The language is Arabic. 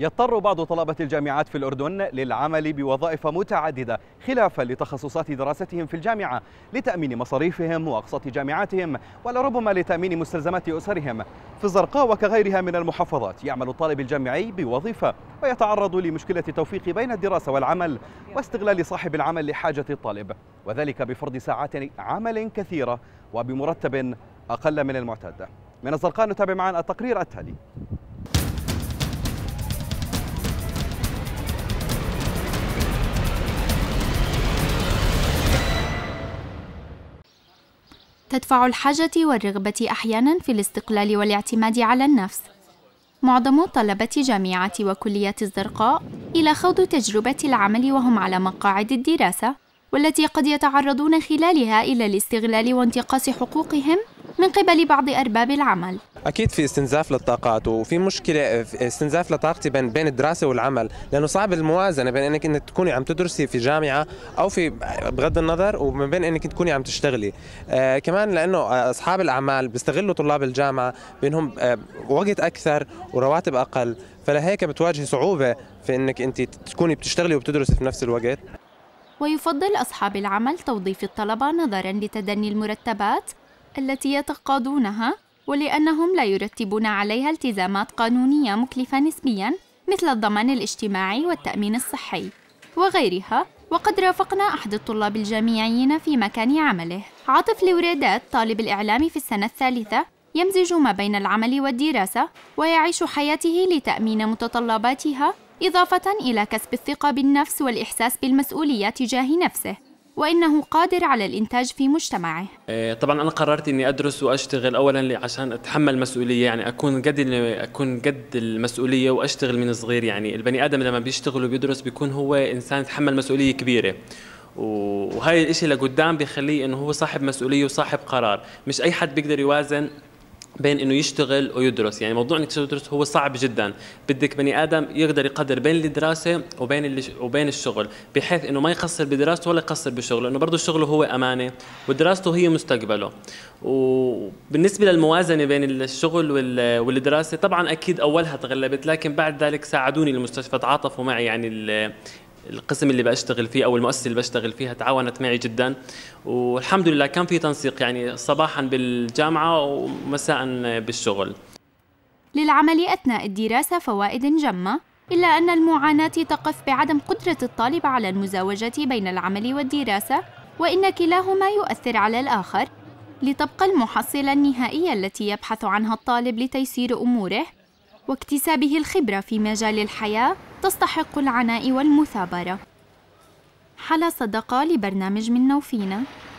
يضطر بعض طلبة الجامعات في الأردن للعمل بوظائف متعددة خلافا لتخصصات دراستهم في الجامعة لتأمين مصاريفهم وأقساط جامعاتهم ولربما لتأمين مستلزمات أسرهم في الزرقاء وكغيرها من المحافظات يعمل الطالب الجامعي بوظيفة ويتعرض لمشكلة التوفيق بين الدراسة والعمل واستغلال صاحب العمل لحاجة الطالب وذلك بفرض ساعات عمل كثيرة وبمرتب أقل من المعتاد من الزرقاء نتابع معا التقرير التالي تدفع الحاجة والرغبة أحيانًا في الاستقلال والاعتماد على النفس. معظم طلبة جامعة وكلية الزرقاء إلى خوض تجربة العمل وهم على مقاعد الدراسة، والتي قد يتعرضون خلالها إلى الاستغلال وانتقاص حقوقهم من قبل بعض أرباب العمل أكيد في استنزاف للطاقات وفي مشكلة في استنزاف لطاقتي بين بين الدراسة والعمل لأنه صعب الموازنة بين أنك أنك تكوني عم تدرسي في جامعة أو في بغض النظر وما بين أنك تكوني عم تشتغلي آه كمان لأنه أصحاب الأعمال بيستغلوا طلاب الجامعة بأنهم آه وقت أكثر ورواتب أقل فلهيك بتواجهي صعوبة في أنك أنت تكوني بتشتغلي وبتدرسي في نفس الوقت ويفضل أصحاب العمل توظيف الطلبة نظراً لتدني المرتبات التي يتقاضونها ولأنهم لا يرتبون عليها التزامات قانونية مكلفة نسبياً مثل الضمان الاجتماعي والتأمين الصحي وغيرها وقد رافقنا أحد الطلاب الجامعيين في مكان عمله عاطف لوريدات طالب الإعلام في السنة الثالثة يمزج ما بين العمل والدراسة ويعيش حياته لتأمين متطلباتها إضافة إلى كسب الثقة بالنفس والإحساس بالمسؤولية تجاه نفسه وإنه قادر على الإنتاج في مجتمعه آه، طبعا أنا قررت إني أدرس وأشتغل أولا عشان أتحمل مسؤولية يعني أكون قد أكون قد المسؤولية وأشتغل من صغير يعني البني آدم لما بيشتغل وبيدرس بيكون هو إنسان يتحمل مسؤولية كبيرة وهاي الاشي لقدام بخليه انه هو صاحب مسؤوليه وصاحب قرار مش اي حد بيقدر يوازن بين انه يشتغل ويدرس يعني موضوع انك تدرس هو صعب جدا بدك بني ادم يقدر يقدر بين الدراسه وبين اللي وبين الشغل بحيث انه ما يقصر بدراسته ولا يقصر بشغله لانه برضه شغله هو امانه ودراسته هي مستقبله وبالنسبه للموازنه بين الشغل والدراسه طبعا اكيد اولها تغلبت لكن بعد ذلك ساعدوني المستشفى تعاطفوا معي يعني القسم اللي بشتغل فيه او المؤسسه اللي بشتغل فيها تعاونت معي جدا والحمد لله كان في تنسيق يعني صباحا بالجامعه ومساء بالشغل. للعمل اثناء الدراسه فوائد جمه الا ان المعاناه تقف بعدم قدره الطالب على المزاوجه بين العمل والدراسه وان كلاهما يؤثر على الاخر لتبقى المحصله النهائيه التي يبحث عنها الطالب لتيسير اموره واكتسابه الخبرة في مجال الحياة تستحق العناء والمثابرة حلا صدقة لبرنامج من نوفينا